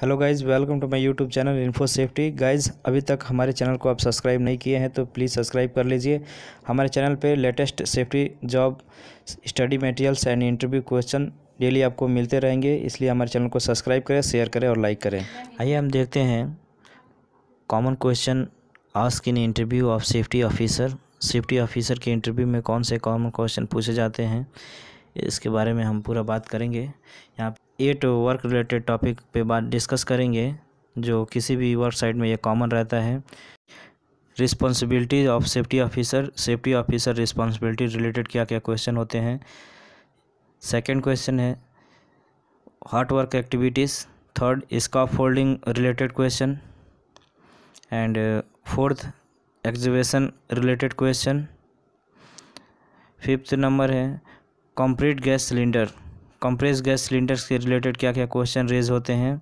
hello guys welcome to my YouTube channel info safety guys अभी तक हमारे channel को आप सब्सक्राइब नहीं किए हैं तो प्लीज़ सब्सक्राइब कर लीजिए हमारे चैनल पे latest safety job study materials and interview question daily आपको मिलते रहेंगे इसलिए हमारे चैनल को सब्सक्राइब करें शेयर करें और लाइक करें आइए हम देखते हैं common question ask in interview of safety officer safety officer के इंटरव्यू में कौन से कॉमन क्वेश्चन पूछे जाते हैं इसके बारे में हम पूरा बात करेंगे यहाँ एट वर्क रिलेटेड टॉपिक पे बात डिस्कस करेंगे जो किसी भी वर्क साइट में ये कॉमन रहता है responsibilities of safety officer safety officer responsibility related क्या क्या क्वेश्चन होते हैं सेकेंड क्वेश्चन है hot work activities third scaffolding related question and fourth exhibition related question fifth number है complete gas cylinder compress gas cylinders के related क्या क्या question raise होते हैं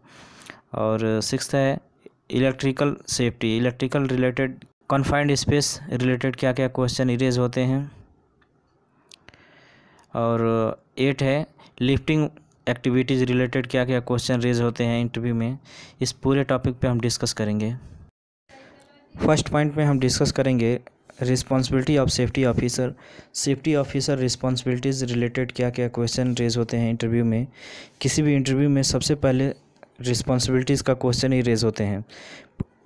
और सिक्स uh, है electrical safety electrical related confined space related क्या क्या क्वेश्चन इरेज होते हैं और एट uh, है लिफ्टिंग एक्टिविटीज़ रिलेटेड क्या क्या क्वेश्चन रेज होते हैं इंटरव्यू में इस पूरे टॉपिक पे हम डिस्कस करेंगे फर्स्ट पॉइंट में हम डिस्कस करेंगे responsibility of safety officer safety officer responsibilities related क्या क्या क्वेश्चन रेज होते हैं इंटरव्यू में किसी भी इंटरव्यू में सबसे पहले रिस्पॉन्सिबिलिटीज़ का क्वेश्चन ही रेज होते हैं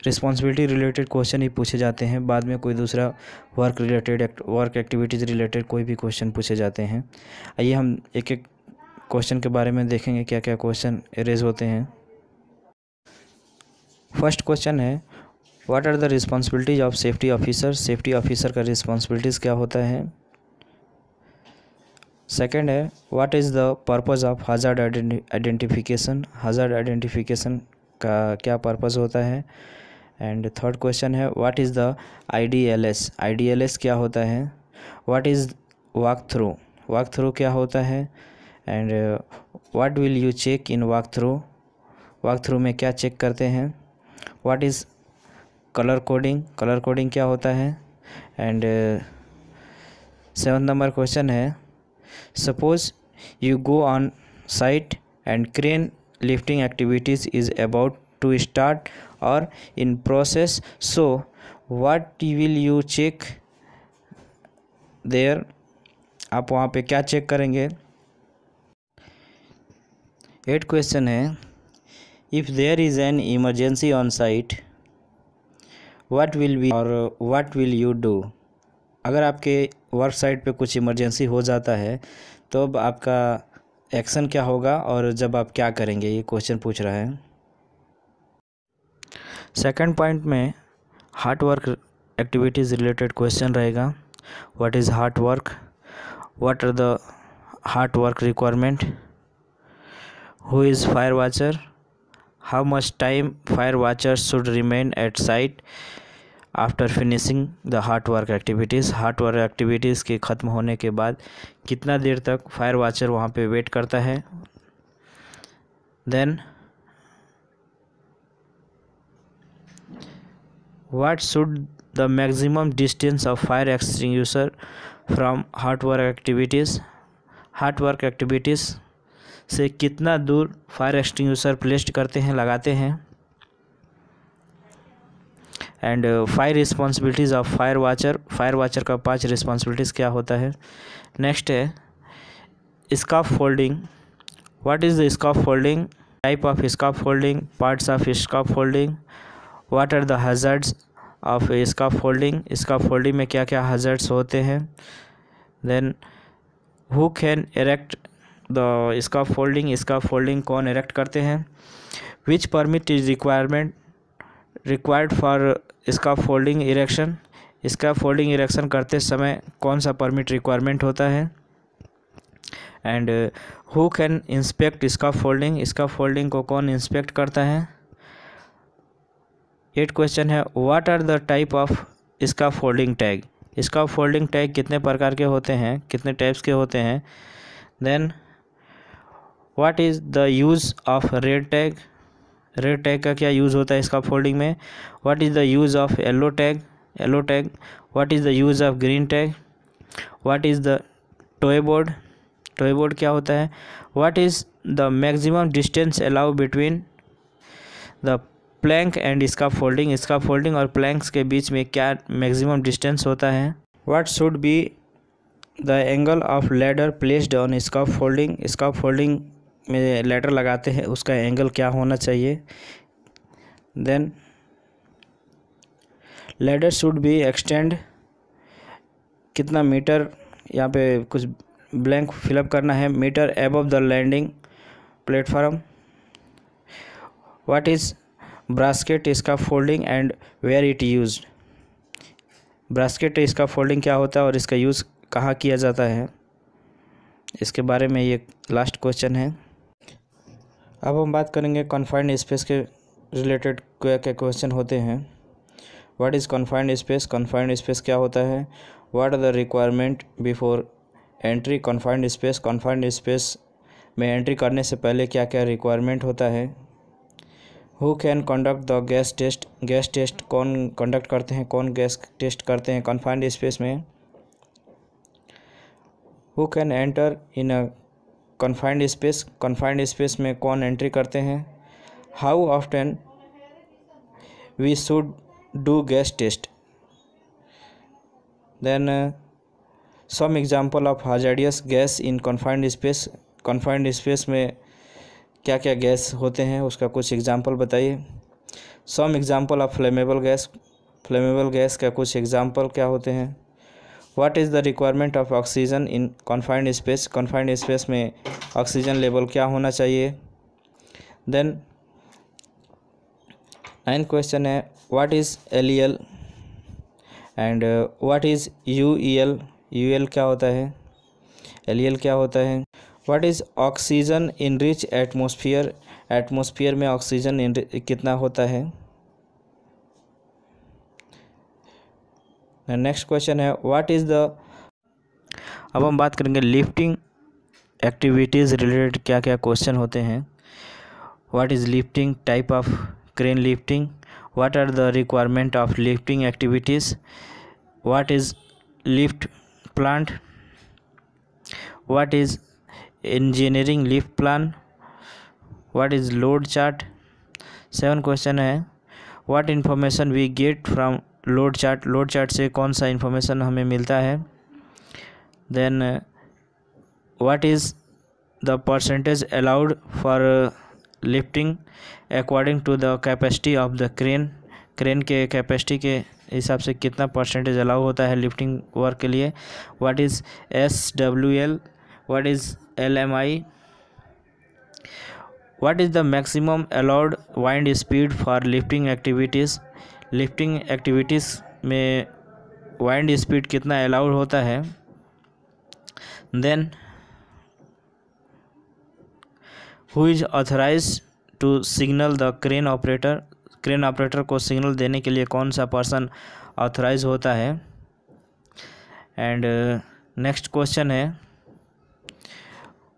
रिस्पॉन्सिबिलिटी रिलेटेड क्वेश्चन ही पूछे जाते हैं बाद में कोई दूसरा work related work activities related कोई भी क्वेश्चन पूछे जाते हैं आइए हम एक एक क्वेश्चन के बारे में देखेंगे क्या क्या क्वेश्चन रेज होते हैं फर्स्ट क्वेश्चन है what are the responsibilities of safety officer safety officer का रिस्पॉन्सिबिलिटीज़ क्या होता है सेकेंड है what is the purpose of hazard identification hazard identification का क्या पर्पज़ होता है एंड थर्ड क्वेश्चन है what is the IDLS IDLS क्या होता है what is walk through walk through क्या होता है and what will you check in walk through walk through में क्या चेक करते हैं what is colour coding colour coding क्या होता है एंड सेवन नंबर क्वेश्चन है suppose you go on site and crane lifting activities is about to start और in process so what will you check there आप वहाँ पे क्या check करेंगे एट क्वेश्चन है if there is an emergency on site what will be और what will you do अगर आपके वर्क साइट पे कुछ इमरजेंसी हो जाता है तो अब आपका एक्शन क्या होगा और जब आप क्या करेंगे ये क्वेश्चन पूछ रहा है सेकंड पॉइंट में hot work activities related question रहेगा what is hot work what are the hot work requirement who is fire watcher how much time fire watcher should remain at site after finishing the hot work activities hot work activities के ख़त्म होने के बाद कितना देर तक fire watcher वहाँ पर wait करता है then what should the maximum distance of fire extinguisher from hot work activities hot work activities से कितना दूर फायर एक्सटिंग प्लेस्ड करते हैं लगाते हैं and five responsibilities of fire watcher fire watcher का पांच रिस्पॉन्सिबिलिटीज़ क्या होता है नेक्स्ट है scaffolding what is the scaffolding type of scaffolding parts of scaffolding what are the of scaffolding scaffolding में क्या क्या hazards होते हैं then who can erect the scaffolding scaffolding कौन erect करते हैं which permit is requirement required for scaffolding erection scaffolding erection करते समय कौन सा परमिट रिक्वायरमेंट होता है and who can inspect scaffolding scaffolding को कौन इंस्पेक्ट करता है एट क्वेश्चन है what are the type of scaffolding tag scaffolding tag कितने प्रकार के होते हैं कितने टाइप्स के होते हैं then what is the use of red tag red tag का क्या यूज़ होता है इसका फोल्डिंग में what is the use of yellow tag yellow tag what is the use of green tag what is the toe board toe board क्या होता है what is the maximum distance allow between the plank and scaffolding scaffolding और planks के बीच में क्या maximum distance होता है what should be the angle of ladder placed on scaffolding scaffolding में लेटर लगाते हैं उसका एंगल क्या होना चाहिए then ladder should be extend कितना मीटर यहाँ पे कुछ ब्लैंक फिलअप करना है metre above the landing platform what is bracket scaffolding and where it use bracket scaffolding क्या होता है और इसका यूज़ कहाँ किया जाता है इसके बारे में ये लास्ट क्वेश्चन है अब हम बात करेंगे कन्फाइंड स्पेस के रिलेटेड क्या क्या क्वेश्चन होते हैं what is confined space confined space क्या होता है what are the requirement before entry confined space confined space में एंट्री करने से पहले क्या क्या रिक्वायरमेंट होता है who can conduct the gas test gas test कौन कंडक्ट करते हैं कौन गैस टेस्ट करते हैं कन्फाइंड स्पेस में who can enter in a confined space confined space में कौन एंट्री करते हैं how often we should do gas test then some example of hazardous gas in confined space confined space में क्या क्या गैस होते हैं उसका कुछ एग्जाम्पल बताइए some example of flammable gas flammable gas का कुछ एग्जाम्पल क्या होते हैं what is the requirement of oxygen in confined space confined space में ऑक्सीजन लेवल क्या होना चाहिए देन नाइन क्वेश्चन है what is L E L and what is U E L U L क्या होता है एल ई एल क्या होता है what is oxygen in rich atmosphere atmosphere में ऑक्सीजन कितना होता है नेक्स्ट क्वेश्चन है व्हाट इज़ द अब हम बात करेंगे लिफ्टिंग एक्टिविटीज़ रिलेटेड क्या क्या क्वेश्चन होते हैं what is lifting type of crane lifting what are the requirement of lifting activities what is lift plant what is engineering lift plan what is load chart seven question है what information we get from load chart load chart से कौन सा information हमें मिलता है then what is the percentage allowed for lifting according to the capacity of the crane crane के capacity के हिसाब से कितना परसेंटेज अलाउ होता है लिफ्टिंग वर्क के लिए what is S W L what is L M I what is the maximum allowed wind speed for lifting activities lifting activities में वाइंड स्पीड कितना अलाउड होता है then who is authorise to signal the crane operator crane operator को signal देने के लिए कौन सा पर्सन ऑथराइज होता है एंड नेक्स्ट क्वेश्चन है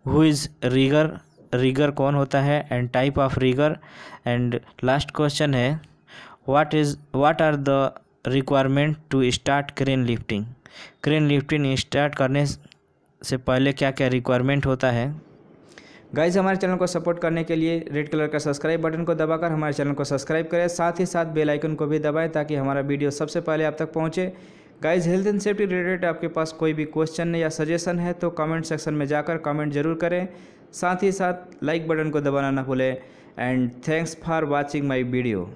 हु इज़ रीगर रीगर कौन होता है and type of rigger and last question है what is what are the requirement to start crane lifting crane lifting start करने से पहले क्या क्या रिक्वायरमेंट होता है गाइज हमारे चैनल को सपोर्ट करने के लिए रेड कलर का सब्सक्राइब बटन को दबाकर हमारे चैनल को सब्सक्राइब करें साथ ही साथ बेल आइकन को भी दबाएं ताकि हमारा वीडियो सबसे पहले आप तक पहुंचे guys health and safety related आपके पास कोई भी क्वेश्चन या सजेशन है तो कमेंट सेक्शन में जाकर कमेंट जरूर करें साथ ही साथ लाइक बटन को दबाना ना भूलें and thanks for watching my video